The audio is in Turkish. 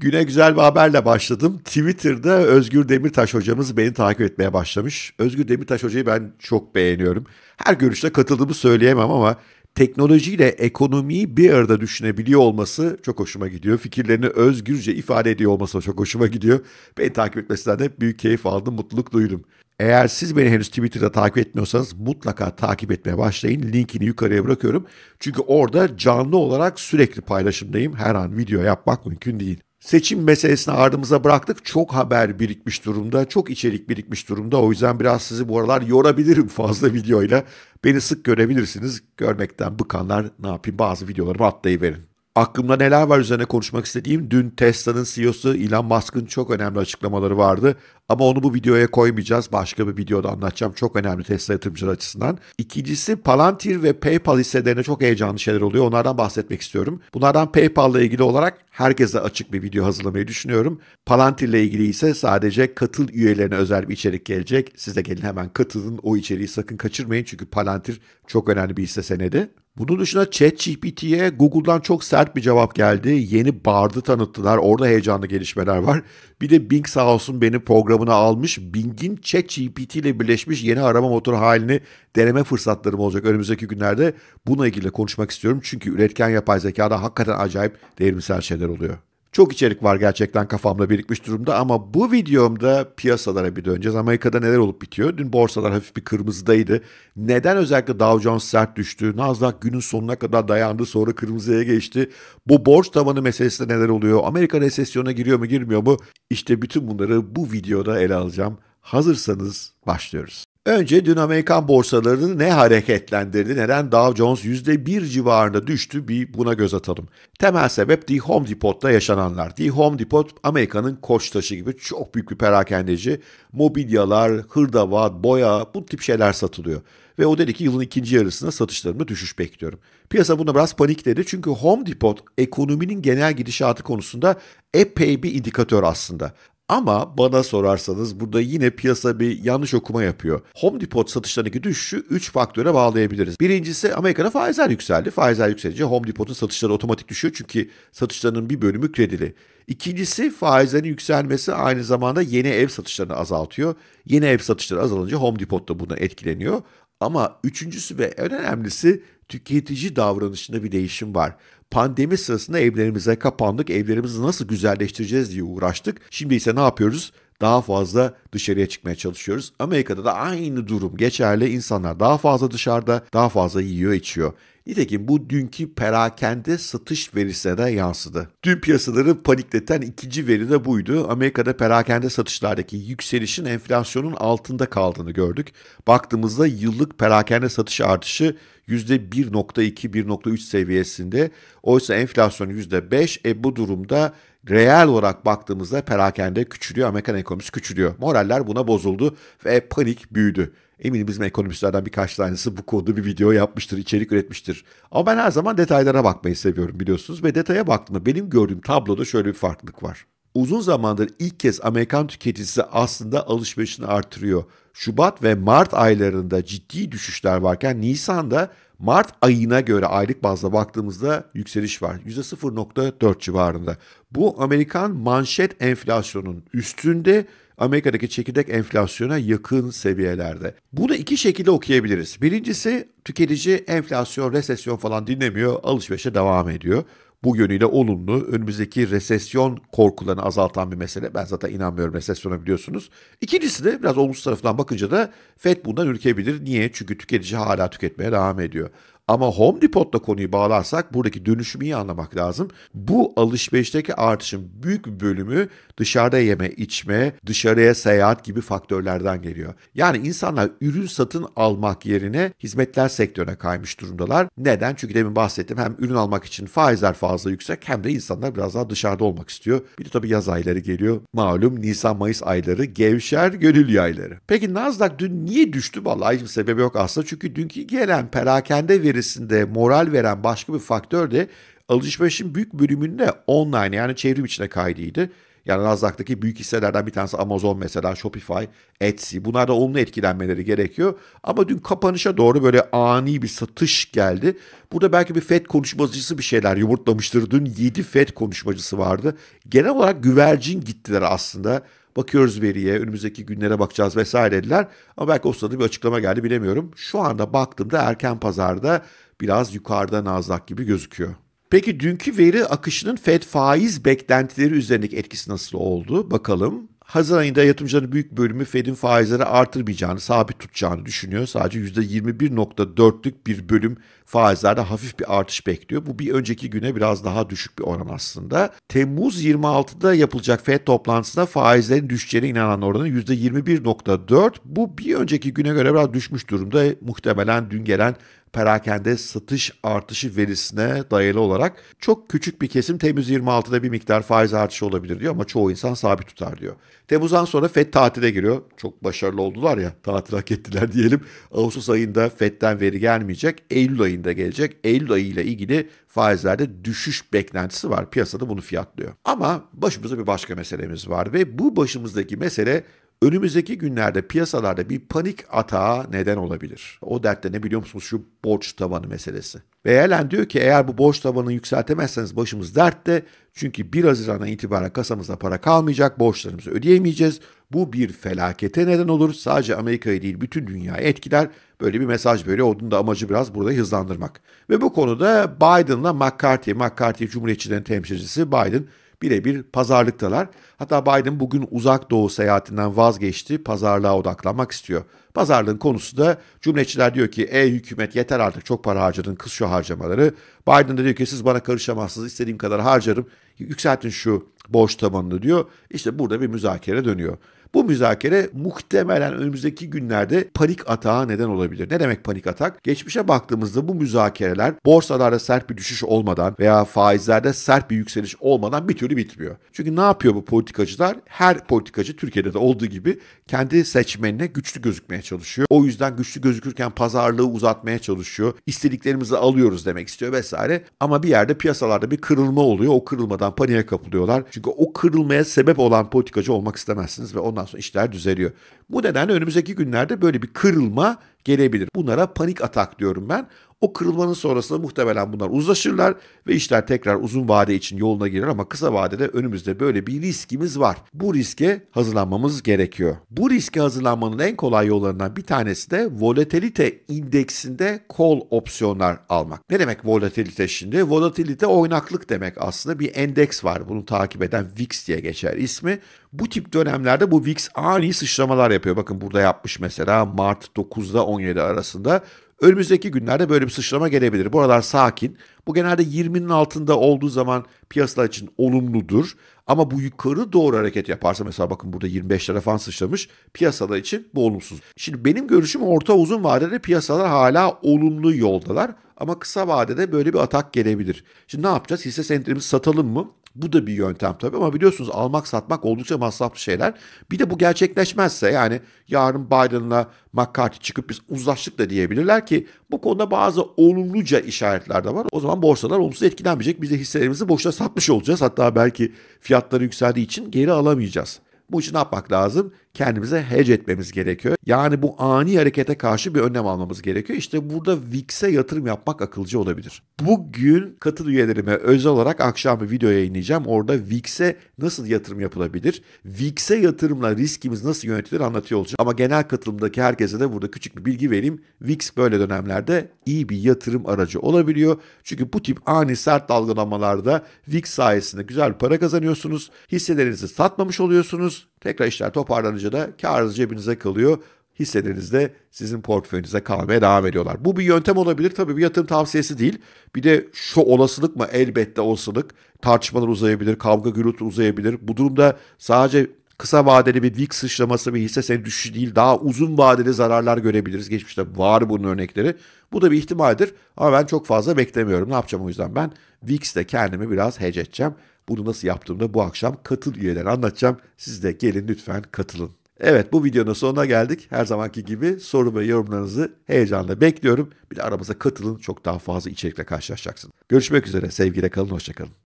Güne güzel bir haberle başladım. Twitter'da Özgür Demirtaş hocamız beni takip etmeye başlamış. Özgür Demirtaş hocayı ben çok beğeniyorum. Her görüşte katıldığımı söyleyemem ama teknolojiyle ekonomiyi bir arada düşünebiliyor olması çok hoşuma gidiyor. Fikirlerini özgürce ifade ediyor olması da çok hoşuma gidiyor. Beni takip etmesinden de büyük keyif aldım, mutluluk duydum. Eğer siz beni henüz Twitter'da takip etmiyorsanız mutlaka takip etmeye başlayın. Linkini yukarıya bırakıyorum. Çünkü orada canlı olarak sürekli paylaşımdayım. Her an video yapmak mümkün değil seçim meselesini ardımıza bıraktık. Çok haber birikmiş durumda, çok içerik birikmiş durumda. O yüzden biraz sizi bu aralar yorabilirim fazla videoyla. Beni sık görebilirsiniz. Görmekten bıkanlar ne yapayım bazı videolarımı atlayıverin. Aklımda neler var üzerine konuşmak istediğim dün Tesla'nın CEO'su Elon Musk'ın çok önemli açıklamaları vardı. Ama onu bu videoya koymayacağız. Başka bir videoda anlatacağım. Çok önemli Tesla yatırımcıları açısından. İkincisi Palantir ve PayPal hisselerine çok heyecanlı şeyler oluyor. Onlardan bahsetmek istiyorum. Bunlardan PayPal ile ilgili olarak herkese açık bir video hazırlamayı düşünüyorum. Palantir'le ilgili ise sadece katıl üyelerine özel bir içerik gelecek. Siz de gelin hemen katılın. O içeriği sakın kaçırmayın. Çünkü Palantir çok önemli bir hisse senedi. Bunun dışında ChatGPT'ye Google'dan çok sert bir cevap geldi. Yeni Bard'ı tanıttılar. Orada heyecanlı gelişmeler var. Bir de Bing sağ olsun beni program kitabına almış Bing'in ChatGPT ile birleşmiş yeni arama motoru halini deneme fırsatlarım olacak önümüzdeki günlerde. Bununla ilgili konuşmak istiyorum çünkü üretken yapay zekada hakikaten acayip devrimsel şeyler oluyor. Çok içerik var gerçekten kafamda birikmiş durumda ama bu videomda piyasalara bir döneceğiz. Amerika'da neler olup bitiyor? Dün borsalar hafif bir kırmızıdaydı. Neden özellikle Dow Jones sert düştü? Nasdaq günün sonuna kadar dayandı sonra kırmızıya geçti. Bu borç tavanı meselesinde neler oluyor? Amerika resesyona giriyor mu girmiyor mu? İşte bütün bunları bu videoda ele alacağım. Hazırsanız başlıyoruz. Önce dün Amerikan borsalarını ne hareketlendirdi? Neden Dow Jones %1 civarında düştü? Bir buna göz atalım. Temel sebep The Home Depot'ta yaşananlar. The Home Depot Amerika'nın koç taşı gibi çok büyük bir perakendeci. Mobilyalar, hırdavat, boya bu tip şeyler satılıyor. Ve o dedi ki yılın ikinci yarısında satışlarımda düşüş bekliyorum. Piyasa buna biraz panikledi çünkü Home Depot ekonominin genel gidişatı konusunda epey bir indikatör aslında. Ama bana sorarsanız burada yine piyasa bir yanlış okuma yapıyor. Home Depot satışlarındaki düşüşü 3 faktöre bağlayabiliriz. Birincisi Amerika'da faizler yükseldi. Faizler yükselince Home Depot'un satışları otomatik düşüyor çünkü satışlarının bir bölümü kredili. İkincisi faizlerin yükselmesi aynı zamanda yeni ev satışlarını azaltıyor. Yeni ev satışları azalınca Home Depot da buna etkileniyor. Ama üçüncüsü ve en önemlisi tüketici davranışında bir değişim var. Pandemi sırasında evlerimize kapandık, evlerimizi nasıl güzelleştireceğiz diye uğraştık. Şimdi ise ne yapıyoruz? Daha fazla dışarıya çıkmaya çalışıyoruz. Amerika'da da aynı durum geçerli. İnsanlar daha fazla dışarıda, daha fazla yiyor, içiyor. Nitekim bu dünkü perakende satış verisine de yansıdı. Dün piyasaları panikleten ikinci veri de buydu. Amerika'da perakende satışlardaki yükselişin enflasyonun altında kaldığını gördük. Baktığımızda yıllık perakende satış artışı %1.2-1.3 seviyesinde. Oysa enflasyon %5. E bu durumda reel olarak baktığımızda perakende küçülüyor, Amerikan ekonomisi küçülüyor. Moraller buna bozuldu ve panik büyüdü. Eminim bizim ekonomistlerden birkaç tanesi bu konuda bir video yapmıştır, içerik üretmiştir. Ama ben her zaman detaylara bakmayı seviyorum biliyorsunuz ve detaya baktığımda benim gördüğüm tabloda şöyle bir farklılık var. Uzun zamandır ilk kez Amerikan tüketicisi aslında alışverişini artırıyor. Şubat ve Mart aylarında ciddi düşüşler varken Nisan'da Mart ayına göre aylık bazda baktığımızda yükseliş var. %0.4 civarında. Bu Amerikan manşet enflasyonun üstünde Amerika'daki çekirdek enflasyona yakın seviyelerde. Bunu iki şekilde okuyabiliriz. Birincisi tüketici enflasyon, resesyon falan dinlemiyor, alışverişe devam ediyor bu yönüyle olumlu. Önümüzdeki resesyon korkularını azaltan bir mesele. Ben zaten inanmıyorum resesyona biliyorsunuz. İkincisi de biraz olumsuz tarafından bakınca da FED bundan ürkebilir. Niye? Çünkü tüketici hala tüketmeye devam ediyor. Ama Home Depot'la konuyu bağlarsak buradaki dönüşümü iyi anlamak lazım. Bu alışverişteki artışın büyük bir bölümü dışarıda yeme, içme, dışarıya seyahat gibi faktörlerden geliyor. Yani insanlar ürün satın almak yerine hizmetler sektörüne kaymış durumdalar. Neden? Çünkü demin bahsettim hem ürün almak için faizler fazla yüksek hem de insanlar biraz daha dışarıda olmak istiyor. Bir de tabii yaz ayları geliyor. Malum Nisan-Mayıs ayları gevşer gönül yayları. Peki Nasdaq dün niye düştü? Vallahi hiçbir sebebi yok aslında. Çünkü dünkü gelen perakende veri içerisinde moral veren başka bir faktör de alışverişin büyük bölümünde online yani çevrim içine kaydıydı. Yani Nasdaq'taki büyük hisselerden bir tanesi Amazon mesela, Shopify, Etsy. Bunlar da olumlu etkilenmeleri gerekiyor. Ama dün kapanışa doğru böyle ani bir satış geldi. Burada belki bir FED konuşmacısı bir şeyler yumurtlamıştır. Dün 7 FED konuşmacısı vardı. Genel olarak güvercin gittiler aslında bakıyoruz veriye, önümüzdeki günlere bakacağız vesaire dediler. Ama belki o sırada bir açıklama geldi bilemiyorum. Şu anda baktığımda erken pazarda biraz yukarıda Nasdaq gibi gözüküyor. Peki dünkü veri akışının Fed faiz beklentileri üzerindeki etkisi nasıl oldu? Bakalım. Haziran ayında yatırımcıların büyük bölümü Fed'in faizleri artırmayacağını, sabit tutacağını düşünüyor. Sadece %21.4'lük bir bölüm faizlerde hafif bir artış bekliyor. Bu bir önceki güne biraz daha düşük bir oran aslında. Temmuz 26'da yapılacak Fed toplantısında faizlerin düşeceğine inanan oranı %21.4. Bu bir önceki güne göre biraz düşmüş durumda. Muhtemelen dün gelen perakende satış artışı verisine dayalı olarak çok küçük bir kesim Temmuz 26'da bir miktar faiz artışı olabilir diyor ama çoğu insan sabit tutar diyor. Temmuz'dan sonra FED tatile giriyor. Çok başarılı oldular ya tatil hak ettiler diyelim. Ağustos ayında FED'den veri gelmeyecek. Eylül ayında gelecek. Eylül ayıyla ilgili faizlerde düşüş beklentisi var. Piyasada bunu fiyatlıyor. Ama başımızda bir başka meselemiz var ve bu başımızdaki mesele önümüzdeki günlerde piyasalarda bir panik atağa neden olabilir. O dertte ne biliyor musunuz şu borç tavanı meselesi. Ve Ellen diyor ki eğer bu borç tavanını yükseltemezseniz başımız dertte. Çünkü 1 Haziran'a itibaren kasamızda para kalmayacak, borçlarımızı ödeyemeyeceğiz. Bu bir felakete neden olur. Sadece Amerika'yı değil bütün dünyayı etkiler. Böyle bir mesaj böyle olduğunda da amacı biraz burada hızlandırmak. Ve bu konuda Biden'la McCarthy, McCarthy Cumhuriyetçilerin temsilcisi Biden birebir pazarlıktalar. Hatta Biden bugün uzak doğu seyahatinden vazgeçti, pazarlığa odaklanmak istiyor. Pazarlığın konusu da cumhuriyetçiler diyor ki ey hükümet yeter artık çok para harcadın kız şu harcamaları. Biden de diyor ki siz bana karışamazsınız istediğim kadar harcarım yükseltin şu borç tabanını diyor. İşte burada bir müzakere dönüyor. Bu müzakere muhtemelen önümüzdeki günlerde panik atağa neden olabilir. Ne demek panik atak? Geçmişe baktığımızda bu müzakereler borsalarda sert bir düşüş olmadan veya faizlerde sert bir yükseliş olmadan bir türlü bitmiyor. Çünkü ne yapıyor bu politik politikacılar her politikacı Türkiye'de de olduğu gibi kendi seçmenine güçlü gözükmeye çalışıyor. O yüzden güçlü gözükürken pazarlığı uzatmaya çalışıyor. İstediklerimizi alıyoruz demek istiyor vesaire. Ama bir yerde piyasalarda bir kırılma oluyor. O kırılmadan paniğe kapılıyorlar. Çünkü o kırılmaya sebep olan politikacı olmak istemezsiniz ve ondan sonra işler düzeliyor. Bu nedenle önümüzdeki günlerde böyle bir kırılma gelebilir. Bunlara panik atak diyorum ben. O kırılmanın sonrasında muhtemelen bunlar uzlaşırlar ve işler tekrar uzun vade için yoluna girer ama kısa vadede önümüzde böyle bir riskimiz var. Bu riske hazırlanmamız gerekiyor. Bu riske hazırlanmanın en kolay yollarından bir tanesi de volatilite indeksinde call opsiyonlar almak. Ne demek volatilite şimdi? Volatilite oynaklık demek aslında bir endeks var. Bunu takip eden VIX diye geçer ismi. Bu tip dönemlerde bu VIX ani sıçramalar yapıyor. Bakın burada yapmış mesela Mart 9'da 17 arasında. Önümüzdeki günlerde böyle bir sıçrama gelebilir. Bu aralar sakin. Bu genelde 20'nin altında olduğu zaman piyasalar için olumludur. Ama bu yukarı doğru hareket yaparsa mesela bakın burada 25 lira falan sıçramış piyasalar için bu olumsuz. Şimdi benim görüşüm orta uzun vadede piyasalar hala olumlu yoldalar ama kısa vadede böyle bir atak gelebilir. Şimdi ne yapacağız? Hisse senetlerimizi satalım mı? Bu da bir yöntem tabii ama biliyorsunuz almak satmak oldukça masraflı şeyler. Bir de bu gerçekleşmezse yani yarın Biden'la McCarthy çıkıp biz uzlaştık da diyebilirler ki bu konuda bazı olumluca işaretler de var. O zaman borsalar olumsuz etkilenmeyecek. Biz de hisselerimizi boşta satmış olacağız. Hatta belki fiyatları yükseldiği için geri alamayacağız. Bu için ne yapmak lazım? kendimize hedge etmemiz gerekiyor. Yani bu ani harekete karşı bir önlem almamız gerekiyor. İşte burada VIX'e yatırım yapmak akılcı olabilir. Bugün katı üyelerime özel olarak akşam bir video yayınlayacağım. Orada VIX'e nasıl yatırım yapılabilir? VIX'e yatırımla riskimiz nasıl yönetilir anlatıyor olacağım. Ama genel katılımdaki herkese de burada küçük bir bilgi vereyim. VIX böyle dönemlerde iyi bir yatırım aracı olabiliyor. Çünkü bu tip ani sert dalgalanmalarda VIX sayesinde güzel para kazanıyorsunuz. Hisselerinizi satmamış oluyorsunuz. Tekrar işler toparlanacak Böylece de karınız cebinize kalıyor. Hisseleriniz de sizin portföyünüze kalmaya devam ediyorlar. Bu bir yöntem olabilir. Tabii bir yatırım tavsiyesi değil. Bir de şu olasılık mı? Elbette olasılık. Tartışmalar uzayabilir, kavga gürültü uzayabilir. Bu durumda sadece kısa vadeli bir VIX sıçraması bir hisse seni düşüşü değil daha uzun vadeli zararlar görebiliriz. Geçmişte var bunun örnekleri. Bu da bir ihtimaldir ama ben çok fazla beklemiyorum. Ne yapacağım o yüzden ben VIX'te kendimi biraz hece edeceğim. Bunu nasıl yaptığımda bu akşam katıl üyeleri anlatacağım. Siz de gelin lütfen katılın. Evet bu videonun sonuna geldik. Her zamanki gibi soru ve yorumlarınızı heyecanla bekliyorum. Bir de aramıza katılın çok daha fazla içerikle karşılaşacaksın. Görüşmek üzere sevgiyle kalın hoşçakalın.